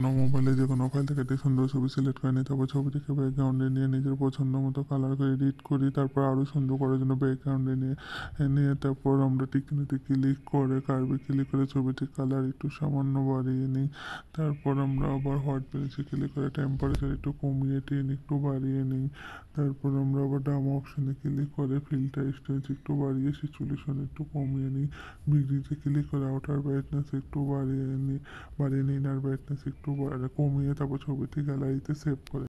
কোনো মোবাইলে যে কোনো ফাইল থেকে একটি সুন্দর ছবি সিলেক্ট করে নিতে তারপর ছবিটিকে ব্যাকগ্রাউন্ডে নিয়ে নিজের পছন্দ মতো কালার করে এডিট করি তারপর আরও সুন্দর করার জন্য ব্যাকগ্রাউন্ডে নিয়ে নিয়ে তারপর আমরা টিকিনিতে ক্লিক করে কার্বে ক্লিক করে ছবিটির কালার একটু সামান্য বাড়িয়ে নিই তারপর আমরা আবার হট পেন্সিল ক্লিক করে টেম্পারেচার একটু কমিয়ে টেন একটু বাড়িয়ে নিই তারপর আমরা আবার ডাম অপশানে ক্লিক করে ফিল্টার স্টেন্স একটু বাড়িয়ে সিচুয়েশন একটু কমিয়ে নিই বিগ্রিতে ক্লিক করে আউটার ব্রাইটনেস একটু বাড়িয়ে নিই বাড়িয়ে নিই ইনার ব্রাইটনেস একটু porque como ya te apuesto a que te